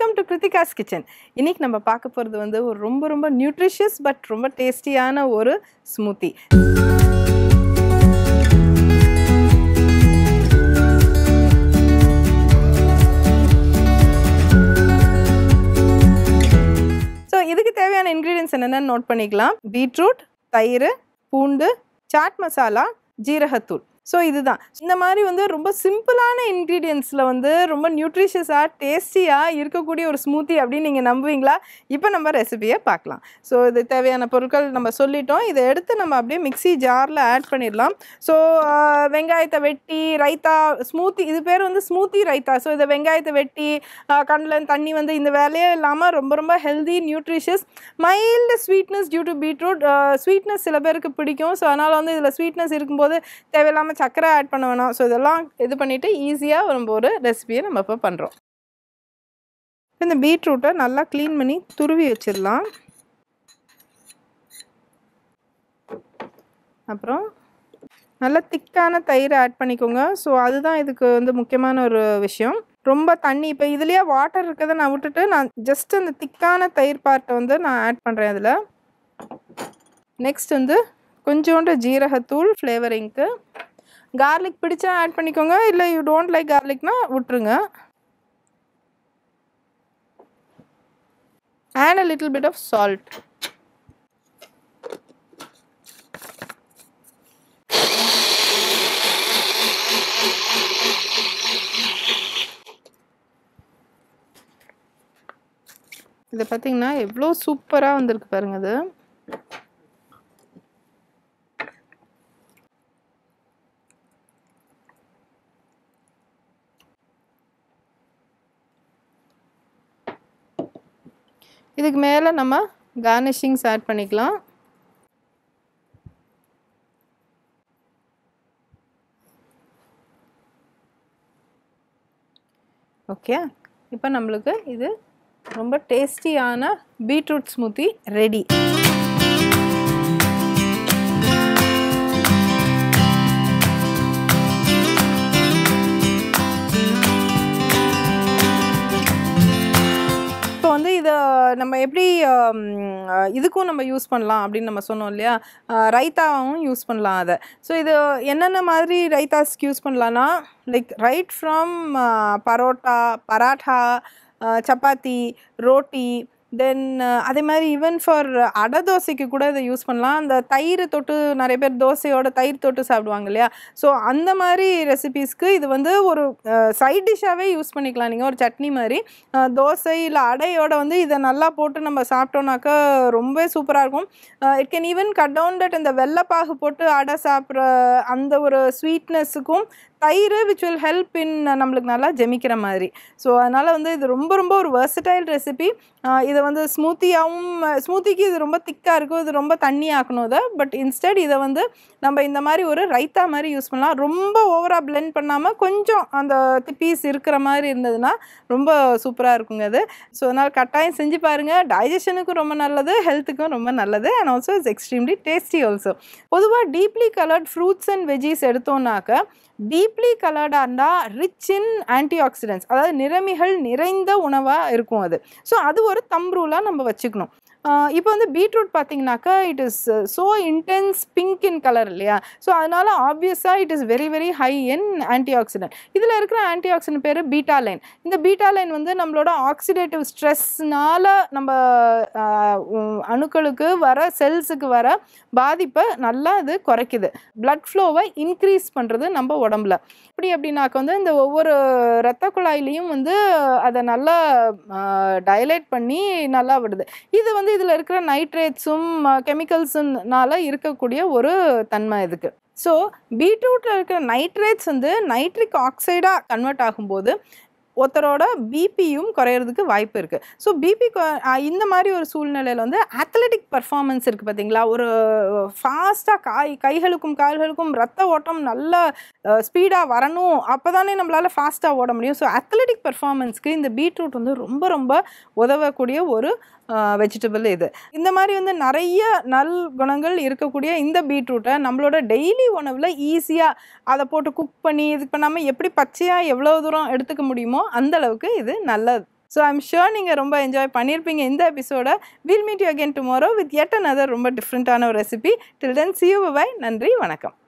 welcome to Kiruthika's kitchen இன்னைக்கு நம்ம பார்க்க போகிறது வந்து ஒரு ரொம்ப ரொம்ப நியூட்ரிஷியஸ் பட் ரொம்ப டேஸ்டியான ஒரு ஸ்மூத்தி ஸோ இதுக்கு தேவையான இன்க்ரீடியன்ஸ் என்னென்னு நோட் பண்ணிக்கலாம் பீட்ரூட் தயிர் பூண்டு சாட் மசாலா ஜீரகத்தூள் ஸோ இதுதான் இந்த மாதிரி வந்து ரொம்ப சிம்பிளான இன்க்ரீடியன்ஸில் வந்து ரொம்ப நியூட்ரிஷியஸாக டேஸ்டியாக இருக்கக்கூடிய ஒரு ஸ்மூத்தி அப்படின்னு நீங்கள் நம்புவீங்களா இப்போ நம்ம ரெசிபியை பார்க்கலாம் ஸோ இது தேவையான பொருட்கள் நம்ம சொல்லிட்டோம் இதை எடுத்து நம்ம அப்படியே மிக்சி ஜாரில் ஆட் பண்ணிடலாம் ஸோ வெங்காயத்தை வெட்டி ரைத்தா ஸ்மூத்தி இது பேர் வந்து ஸ்மூத்தி ரைத்தா ஸோ இதை வெங்காயத்தை வெட்டி கண்ணில் தண்ணி வந்து இந்த வேலையே இல்லாமல் ரொம்ப ரொம்ப healthy nutritious mild sweetness due to beetroot sweetness சில பேருக்கு பிடிக்கும் ஸோ அதனால் வந்து இதில் ஸ்வீட்னஸ் இருக்கும்போது தேவையில்லாமல் சர்க்கரை ஆட் பண்ண வேணாம் ஸோ இதெல்லாம் இது பண்ணிவிட்டு ஈஸியாக நம்ம ஒரு ரெசிபியை நம்ம இப்போ பண்ணுறோம் இந்த பீட்ரூட்டை நல்லா க்ளீன் பண்ணி துருவி வச்சிடலாம் அப்புறம் நல்லா திக்கான தயிர் ஆட் பண்ணிக்கோங்க ஸோ அதுதான் இதுக்கு வந்து முக்கியமான ஒரு விஷயம் ரொம்ப தண்ணி இப்போ இதுலேயே வாட்டர் இருக்கிறத நான் விட்டுட்டு நான் ஜஸ்ட் அந்த திக்கான தயிர் பார்ட்டை வந்து நான் ஆட் பண்ணுறேன் அதில் நெக்ஸ்ட் வந்து கொஞ்சோண்டு ஜீரகத்தூள் ஃப்ளேவரிங்க்கு கார்லிக் பிடிச்சா ஆட் பண்ணிக்கோங்க இல்லை யூ டோன்ட் லைக் கார்லிக்னா விட்டுருங்க on a little bit of salt இதை பார்த்தீங்கன்னா எவ்வளோ சூப்பராக வந்திருக்கு பாருங்கள் அது இதுக்கு மேலே நம்ம கார்னிஷிங்ஸ் ஆட் பண்ணிக்கலாம் ஓகே இப்போ நம்மளுக்கு இது ரொம்ப டேஸ்டியான பீட்ரூட் ஸ்மூத்தி ரெடி நம்ம எப்படி இதுக்கும் நம்ம யூஸ் பண்ணலாம் அப்படின்னு நம்ம சொன்னோம் இல்லையா ரைத்தாவும் யூஸ் பண்ணலாம் அதை ஸோ இது என்னென்ன மாதிரி ரைத்தாஸ்க்கு யூஸ் பண்ணலான்னா like right from parotta paratha chapati roti then uh, அதே மாதிரி ஈவன் ஃபார் அடை தோசைக்கு கூட இதை யூஸ் பண்ணலாம் அந்த தயிர் தொட்டு நிறைய பேர் தோசையோட தயிர் தொட்டு சாப்பிடுவாங்க இல்லையா ஸோ அந்த மாதிரி ரெசிபீஸ்க்கு இது வந்து ஒரு சைட் டிஷ்ஷாகவே யூஸ் பண்ணிக்கலாம் நீங்கள் ஒரு சட்னி மாதிரி தோசை இல்லை அடையோட வந்து இதை நல்லா போட்டு நம்ம சாப்பிட்டோம்னாக்கா ரொம்ப சூப்பராக இருக்கும் it can even cut down that இந்த வெள்ளைப்பாகு போட்டு அடை சாப்பிட்ற அந்த ஒரு ஸ்வீட்னஸுக்கும் தயிர் விச் வில் ஹெல்ப் இன் நம்மளுக்கு நல்லா ஜெமிக்கிற மாதிரி ஸோ அதனால் வந்து இது ரொம்ப ரொம்ப ஒரு வெர்சடைல் ரெசிபி இதை வந்து ஸ்மூத்தியாகவும் ஸ்மூத்திக்கு இது ரொம்ப திக்காக இருக்கும் இது ரொம்ப தண்ணி ஆக்கணும் இதை பட் இன்ஸ்டெட் இதை வந்து நம்ம இந்த மாதிரி ஒரு ரைத்தா மாதிரி யூஸ் பண்ணலாம் ரொம்ப ஓவராக பிளெண்ட் பண்ணாமல் கொஞ்சம் அந்த பீஸ் இருக்கிற மாதிரி இருந்ததுன்னா ரொம்ப சூப்பராக இருக்குங்க அது ஸோ அதனால் கட்டாயம் செஞ்சு பாருங்கள் டைஜஷனுக்கும் ரொம்ப நல்லது ஹெல்த்துக்கும் ரொம்ப நல்லது and also it's extremely tasty also பொதுவாக deeply coloured fruits and veggies எடுத்தோன்னாக்க டீப்லி கலர்டாக இருந்தால் ரிச் இன் ஆன்டி ஆக்சிடென்ட்ஸ் அதாவது நிறமிகள் நிறைந்த உணவாக இருக்கும் அது ஸோ அது ஒரு தம்ரூலாக நம்ம வச்சுக்கணும் இப்போ வந்து பீட்ரூட் பார்த்தீங்கன்னாக்கா it is so intense pink in colour இல்லையா ஸோ அதனால் ஆப்வியஸாக it is very very high in antioxidant இதில் இருக்கிற ஆன்டி ஆக்சிடென்ட் பேர் பீட்டா லைன் இந்த பீட்டா லைன் வந்து நம்மளோட ஆக்சிடேட்டிவ் ஸ்ட்ரெஸ்னால் நம்ம அணுக்களுக்கு வர செல்ஸுக்கு வர பாதிப்பை நல்லா இது குறைக்குது பிளட் ஃப்ளோவை இன்க்ரீஸ் பண்ணுறது நம்ம உடம்புல இப்படி அப்படின்னாக்க வந்து இந்த ஒவ்வொரு ரத்த குழாயிலையும் வந்து அதை நல்லா டைலைட் பண்ணி நல்லா விடுது இது வந்து இதில் இருக்கிற நைட்ரேட்ஸும் கெமிக்கல்ஸுனால இருக்கக்கூடிய ஒரு தன்மை இதுக்கு ஸோ பீட்ரூட்டில் இருக்கிற நைட்ரேட்ஸ் வந்து நைட்ரிக் ஆக்சைடாக கன்வெர்ட் ஆகும்போது ஒருத்தரோட பிபியும் குறையிறதுக்கு வாய்ப்பு இருக்குது ஸோ பிபி இந்த மாதிரி ஒரு சூழ்நிலையில் வந்து அத்லெட்டிக் பர்ஃபார்மன்ஸ் இருக்குது பார்த்தீங்களா ஒரு ஃபாஸ்ட்டாக காய் கைகளுக்கும் கால்களுக்கும் ரத்த ஓட்டம் நல்ல ஸ்பீடாக வரணும் அப்போ தானே நம்மளால் ஃபாஸ்ட்டாக ஓட முடியும் ஸோ அத்லெட்டிக் பர்ஃபார்மன்ஸ்க்கு இந்த பீட்ரூட் வந்து ரொம்ப ரொம்ப உதவக்கூடிய ஒரு வெஜிடபிள் இது இந்த மாதிரி வந்து நிறைய நல் குணங்கள் இருக்கக்கூடிய இந்த பீட்ரூட்டை நம்மளோட டெய்லி உணவில் ஈஸியாக அதை போட்டு குக் பண்ணி இது பண்ணாமல் எப்படி பச்சையாக எவ்வளோ தூரம் எடுத்துக்க முடியுமோ அந்த அளவுக்கு இது நல்லது ஸோ ஐம் ஷுர் நீங்கள் ரொம்ப என்ஜாய் பண்ணியிருப்பீங்க இந்த எபிசோட will meet you again tomorrow with yet another ரொம்ப டிஃப்ரெண்ட்டான ஒரு recipe till then see you bye நன்றி வணக்கம்